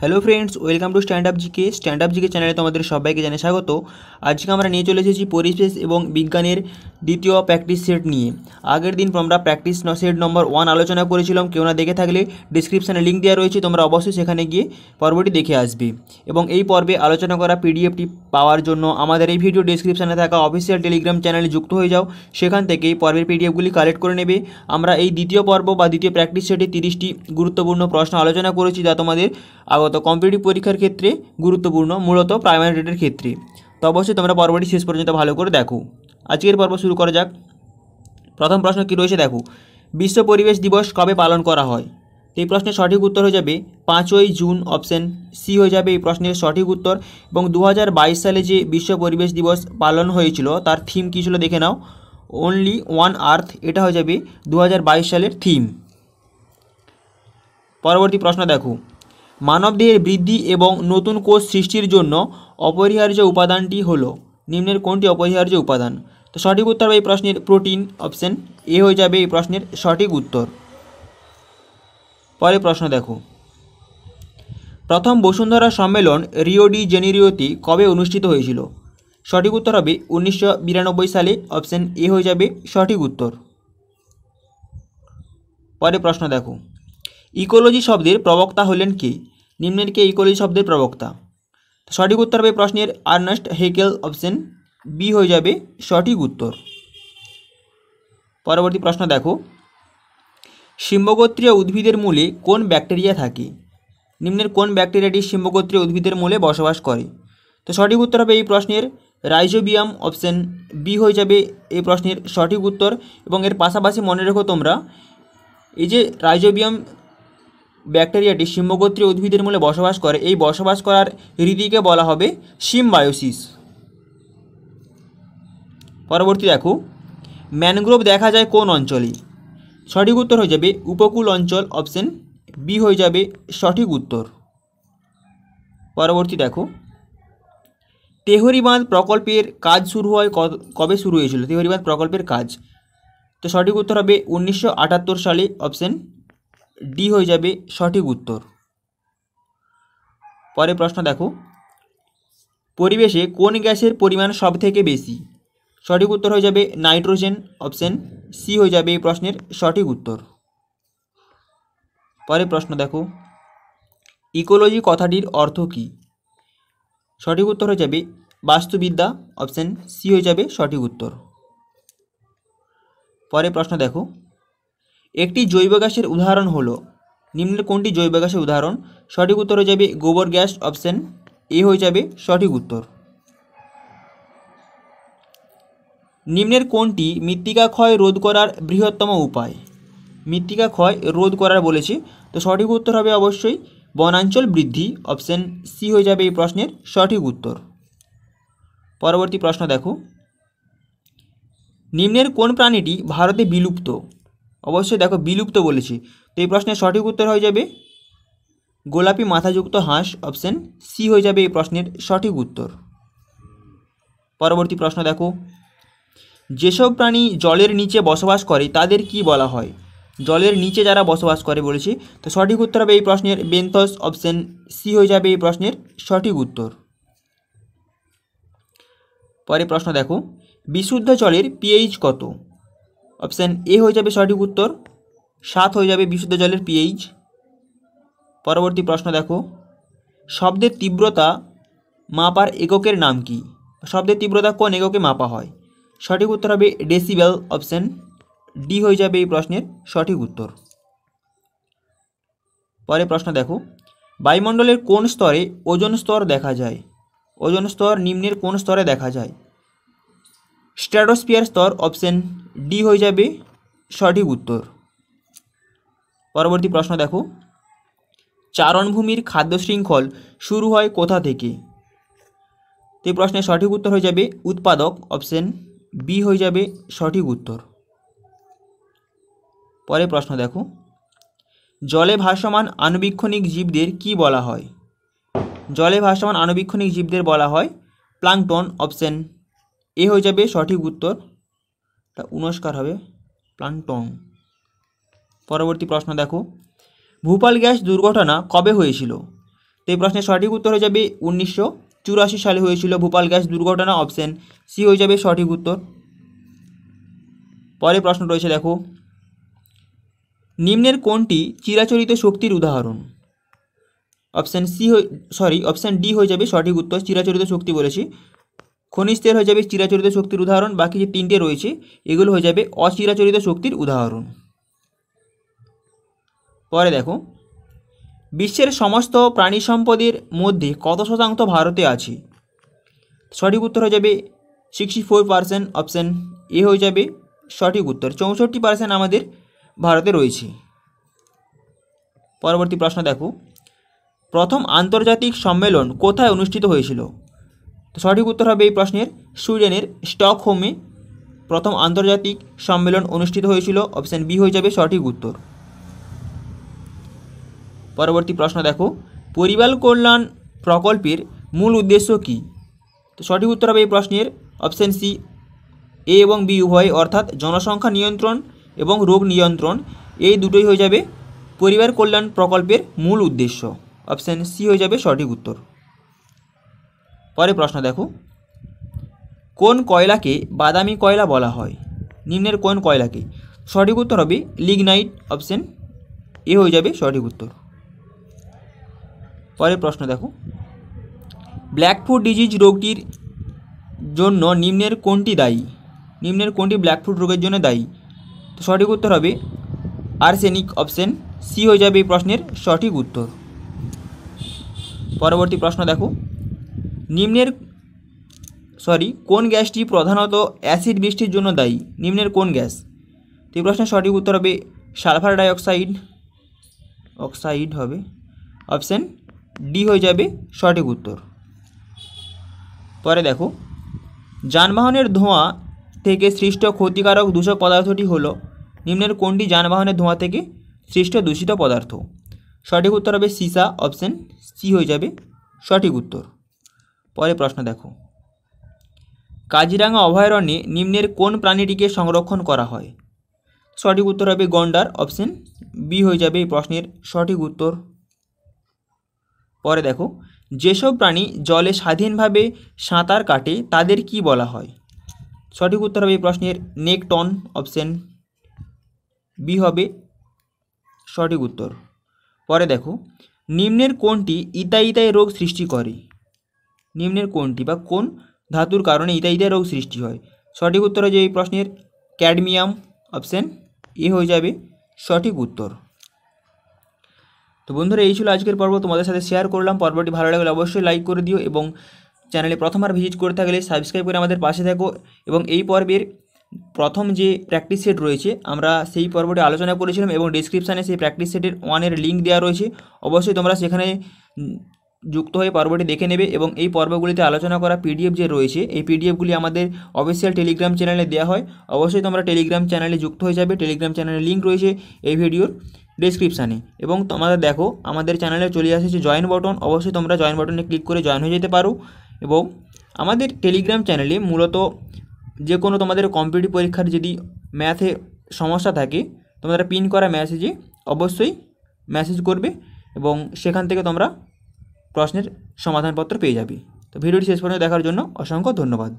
hello friends welcome to stand up GK stand up GK চ্যানেলে তোমাদের সবাইকে জানিয়ে স্বাগত আজকে আমরা নিয়ে চলে এসেছি পরিবেশ এবং বিজ্ঞানের দ্বিতীয় প্র্যাকটিস সেট নিয়ে আগের দিন আমরা প্র্যাকটিস সেট নম্বর ওয়ান আলোচনা করেছিলাম কেউ না দেখে থাকলে ডিসক্রিপশানে লিঙ্ক দেওয়া রয়েছে তোমরা অবশ্যই সেখানে গিয়ে পর্বটি দেখে আসবে এবং এই পর্বে আলোচনা করা পিডিএফটি পাওয়ার জন্য আমাদের এই ভিডিও ডিসক্রিপশানে থাকা অফিসিয়াল টেলিগ্রাম চ্যানেলে যুক্ত হয়ে যাও সেখান থেকে এই পর্বের পিডিএফগুলি কালেক্ট করে নেবে আমরা এই দ্বিতীয় পর্ব বা দ্বিতীয় প্র্যাকটিস সেটে তিরিশটি গুরুত্বপূর্ণ প্রশ্ন আলোচনা করেছি যা তোমাদের সম্ভবত কম্পিটিভ পরীক্ষার ক্ষেত্রে গুরুত্বপূর্ণ মূলত প্রাইমারি রেটের ক্ষেত্রে তো অবশ্যই তোমরা পর্বটি শেষ পর্যন্ত ভালো করে দেখো আজকের পর্ব শুরু করা যাক প্রথম প্রশ্ন কী রয়েছে দেখো বিশ্ব পরিবেশ দিবস কবে পালন করা হয় এই প্রশ্নের সঠিক উত্তর হয়ে যাবে পাঁচই জুন অপশান সি হয়ে যাবে এই প্রশ্নের সঠিক উত্তর এবং দু সালে যে বিশ্ব পরিবেশ দিবস পালন হয়েছিল তার থিম কী ছিল দেখে নাও অনলি ওয়ান আর্থ এটা হয়ে যাবে দু সালের থিম পরবর্তী প্রশ্ন দেখো মানবদেহের বৃদ্ধি এবং নতুন কোষ সৃষ্টির জন্য অপরিহার্য উপাদানটি হল নিম্নের কোনটি অপরিহার্য উপাদান তো সঠিক উত্তর হবে এই প্রশ্নের প্রোটিন অপশন এ হয়ে যাবে এই প্রশ্নের সঠিক উত্তর পরে প্রশ্ন দেখো প্রথম বসুন্ধরা সম্মেলন রিও ডি জেনিরিওতে কবে অনুষ্ঠিত হয়েছিল সঠিক উত্তর হবে উনিশশো সালে অপশন এ হয়ে যাবে সঠিক উত্তর পরে প্রশ্ন দেখো ইকোলজি শব্দের প্রবক্তা হলেন কে নিম্নের কে ইকোলি শব্দের প্রবক্তা সঠিক উত্তর হবে প্রশ্নের আর্নাস্ট হেকেল অপশন বি হয়ে যাবে সঠিক উত্তর পরবর্তী প্রশ্ন দেখো সিম্বগোত্রীয় উদ্ভিদের মূলে কোন ব্যাকটেরিয়া থাকে নিম্নের কোন ব্যাকটেরিয়াটি সিম্বগোত্রীয় উদ্ভিদের মূলে বসবাস করে তো সঠিক উত্তর হবে এই প্রশ্নের রাইজোবিয়াম অপশন বি হয়ে যাবে এই প্রশ্নের সঠিক উত্তর এবং এর পাশাপাশি মনে রেখো তোমরা এই যে রাইজোবিয়াম ব্যাকটেরিয়াটি সিম্বগোত্রীয় উদ্ভিদের মূলে বসবাস করে এই বসবাস করার রীতিকে বলা হবে সিম্বায়োসিস পরবর্তী দেখো ম্যানগ্রোভ দেখা যায় কোন অঞ্চলে সঠিক উত্তর হয়ে যাবে উপকূল অঞ্চল অপশন বি হয়ে যাবে সঠিক উত্তর পরবর্তী দেখো তেহরি বাঁধ প্রকল্পের কাজ শুরু হয় কবে শুরু হয়েছিল তেহরি বাঁধ প্রকল্পের কাজ তো সঠিক উত্তর হবে উনিশশো সালে অপশন ডি হয়ে যাবে সঠিক উত্তর পরে প্রশ্ন দেখো পরিবেশে কোন গ্যাসের পরিমাণ সব থেকে বেশি সঠিক উত্তর হয়ে যাবে নাইট্রোজেন অপশন সি হয়ে যাবে এই প্রশ্নের সঠিক উত্তর পরে প্রশ্ন দেখো ইকোলজি কথাটির অর্থ কী সঠিক উত্তর হয়ে যাবে বাস্তুবিদ্যা অপশন সি হয়ে যাবে সঠিক উত্তর পরে প্রশ্ন দেখো একটি জৈব গ্যাসের উদাহরণ হলো নিম্নের কোনটি জৈব গ্যাসের উদাহরণ সঠিক উত্তর হয়ে যাবে গোবর গ্যাস অপশান এ হয়ে যাবে সঠিক উত্তর নিম্নের কোনটি মৃত্তিকা ক্ষয় রোধ করার বৃহত্তম উপায় মৃত্তিকা ক্ষয় রোধ করার বলেছে তো সঠিক উত্তর হবে অবশ্যই বনাঞ্চল বৃদ্ধি অপশান সি হয়ে যাবে এই প্রশ্নের সঠিক উত্তর পরবর্তী প্রশ্ন দেখো নিম্নের কোন প্রাণীটি ভারতে বিলুপ্ত অবশ্যই দেখো বিলুপ্ত বলেছি তো এই প্রশ্নের সঠিক উত্তর হয়ে যাবে গোলাপি মাথাযুক্ত হাঁস অপশন সি হয়ে যাবে এই প্রশ্নের সঠিক উত্তর পরবর্তী প্রশ্ন দেখো যেসব প্রাণী জলের নিচে বসবাস করে তাদের কি বলা হয় জলের নিচে যারা বসবাস করে বলেছি তো সঠিক উত্তর হবে এই প্রশ্নের বেন্থস অপশন সি হয়ে যাবে এই প্রশ্নের সঠিক উত্তর পরে প্রশ্ন দেখো বিশুদ্ধ জলের পিএইচ কত অপশান এ হয়ে যাবে সঠিক উত্তর সাত হয়ে যাবে বিশুদ্ধ জলের পিএইচ পরবর্তী প্রশ্ন দেখো শব্দের তীব্রতা মাপার এককের নাম কি শব্দের তীব্রতা কোন এককে মাপা হয় সঠিক উত্তর হবে ডেসিবেল অপশান ডি হয়ে যাবে এই প্রশ্নের সঠিক উত্তর পরে প্রশ্ন দেখো বায়ুমণ্ডলের কোন স্তরে ওজন স্তর দেখা যায় ওজন স্তর নিম্নের কোন স্তরে দেখা যায় স্ট্র্যাটোস্ফিয়ার স্তর অপশন ডি হয়ে যাবে সঠিক উত্তর পরবর্তী প্রশ্ন দেখো চারণভূমির খাদ্য শৃঙ্খল শুরু হয় কোথা থেকে তো এই প্রশ্নের সঠিক উত্তর হয়ে যাবে উৎপাদক অপশন বি হয়ে যাবে সঠিক উত্তর পরে প্রশ্ন দেখো জলে ভাসমান আণুবীক্ষণিক জীবদের কি বলা হয় জলে ভাসমান আণুবীক্ষণিক জীবদের বলা হয় প্লাংটন অপশন এ হয়ে যাবে সঠিক উত্তর তা উনস্কার হবে প্লান্টং পরবর্তী প্রশ্ন দেখো ভূপাল গ্যাস দুর্ঘটনা কবে হয়েছিল তো এই প্রশ্নের সঠিক উত্তর হয়ে যাবে উনিশশো চুরাশি সালে হয়েছিল ভূপাল গ্যাস দুর্ঘটনা অপশন সি হয়ে যাবে সঠিক উত্তর পরে প্রশ্ন রয়েছে দেখো নিম্নের কোনটি চিরাচরিত শক্তির উদাহরণ option C sorry option D হয়ে যাবে সঠিক উত্তর চিরাচরিত শক্তি বলেছি খনিজ তেল হয়ে যাবে চিরাচরিত শক্তির উদাহরণ বাকি যে তিনটে রয়েছে এগুলো হয়ে যাবে অচিরাচরিত শক্তির উদাহরণ পরে দেখো বিশ্বের সমস্ত প্রাণী সম্পদের মধ্যে কত শতাংশ ভারতে আছে সঠিক উত্তর হয়ে যাবে sixty four percent option A হয়ে যাবে সঠিক উত্তর চৌষট্টি পার্সেন্ট আমাদের ভারতে রয়েছে পরবর্তী প্রশ্ন দেখো প্রথম আন্তর্জাতিক সম্মেলন কোথায় অনুষ্ঠিত হয়েছিল তো সঠিক উত্তর হবে এই প্রশ্নের সুইডেনের স্টকহোমে প্রথম আন্তর্জাতিক সম্মেলন অনুষ্ঠিত হয়েছিল অপশান বি হয়ে যাবে সঠিক উত্তর পরবর্তী প্রশ্ন দেখো পরিবার কল্যাণ প্রকল্পের মূল উদ্দেশ্য কী তো সঠিক উত্তর হবে এই প্রশ্নের অপশান সি এ এবং বি উভয় অর্থাৎ জনসংখ্যা নিয়ন্ত্রণ এবং রোগ নিয়ন্ত্রণ এই দুটোই হয়ে যাবে পরিবার কল্যাণ প্রকল্পের মূল উদ্দেশ্য অপশান সি হয়ে যাবে সঠিক উত্তর পরে প্রশ্ন দেখো কোন কয়লাকে বাদামি কয়লা বলা হয় নিম্নের কোন কয়লাকে সঠিক উত্তর হবে লিগনাইট অপশন এ হয়ে যাবে সঠিক উত্তর পরের প্রশ্ন দেখো ব্ল্যাকফুট ডিজিজ রোগটির জন্য নিম্নের কোনটি দায়ী নিম্নের কোনটি ব্ল্যাকফুট রোগের জন্য দায়ী তো সঠিক উত্তর হবে আর্সেনিক অপশন সি হয়ে যাবে এই প্রশ্নের সঠিক উত্তর পরবর্তী প্রশ্ন দেখো নিম্নের সরি কোন গ্যাসটি প্রধানত অ্যাসিড বৃষ্টির জন্য দায়ী নিম্নের কোন গ্যাস তো প্রশ্নের সঠিক উত্তর হবে সালফার ডাইঅক্সাইড অক্সাইড হবে অপশান ডি হয়ে যাবে সঠিক উত্তর পরে দেখো যানবাহনের ধোঁয়া থেকে সৃষ্ট ক্ষতিকারক দূষক পদার্থটি হলো নিম্নের কোনটি যানবাহনের ধোঁয়া থেকে সৃষ্ট দূষিত পদার্থ সঠিক উত্তর হবে সিসা অপশান সি হয়ে যাবে সঠিক উত্তর পরে প্রশ্ন দেখো কাজিরাঙা অভয়ারণ্যে নিম্নের কোন প্রাণীটিকে সংরক্ষণ করা হয় সঠিক উত্তর হবে গন্ডার অপশন বি হয়ে যাবে এই প্রশ্নের সঠিক উত্তর পরে দেখো যেসব প্রাণী জলে স্বাধীনভাবে সাঁতার কাটে তাদের কি বলা হয় সঠিক উত্তর হবে এই প্রশ্নের নেকটন অপশন বি হবে সঠিক উত্তর পরে দেখো নিম্নের কোনটি ইতাই ইতাই রোগ সৃষ্টি করে নিম্নের কোনটি বা কোন ধাতুর কারণে ইত্যাদি রোগ সৃষ্টি হয় সঠিক উত্তর হয়ে এই প্রশ্নের ক্যাডমিয়াম অপশান এ হয়ে যাবে সঠিক উত্তর তো বন্ধুরা এই ছিল আজকের পর্ব তোমাদের সাথে শেয়ার করলাম পর্বটি ভালো লাগলে অবশ্যই লাইক করে দিও এবং চ্যানেলে প্রথমবার ভিজিট করে থাকলে সাবস্ক্রাইব করে আমাদের পাশে থাকো এবং এই পর্বের প্রথম যে প্র্যাকটিস সেট রয়েছে আমরা সেই পর্বটি আলোচনা করেছিলাম এবং ডিসক্রিপশানে সেই প্র্যাকটিস সেটের ওয়ানের লিঙ্ক দেওয়া রয়েছে অবশ্যই তোমরা সেখানে যুক্ত হয়ে পর্বটি দেখে নেবে এবং এই পর্বগুলিতে আলোচনা করা পিডিএফ যে রয়েছে এই পিডিএফগুলি আমাদের অফিসিয়াল টেলিগ্রাম চ্যানেলে দেওয়া হয় অবশ্যই তোমরা টেলিগ্রাম চ্যানেলে যুক্ত হয়ে যাবে টেলিগ্রাম চ্যানেলের লিঙ্ক রয়েছে এই ভিডিওর ডিসক্রিপশানে এবং তোমাদের দেখো আমাদের চ্যানেলে চলে আসেছে জয়েন বটন অবশ্যই তোমরা জয়েন বটনে ক্লিক করে জয়েন হয়ে যেতে পারো এবং আমাদের টেলিগ্রাম চ্যানেলে মূলত যে কোনো তোমাদের কম্পিটিভ পরীক্ষার যদি ম্যাথে সমস্যা থাকে তোমাদের পিন করা মেসেজে অবশ্যই মেসেজ করবে এবং সেখান থেকে তোমরা প্রশ্নের সমাধানপত্র পেয়ে যাবি তো ভিডিওটি শেষ পর্যন্ত দেখার জন্য অসংখ্য ধন্যবাদ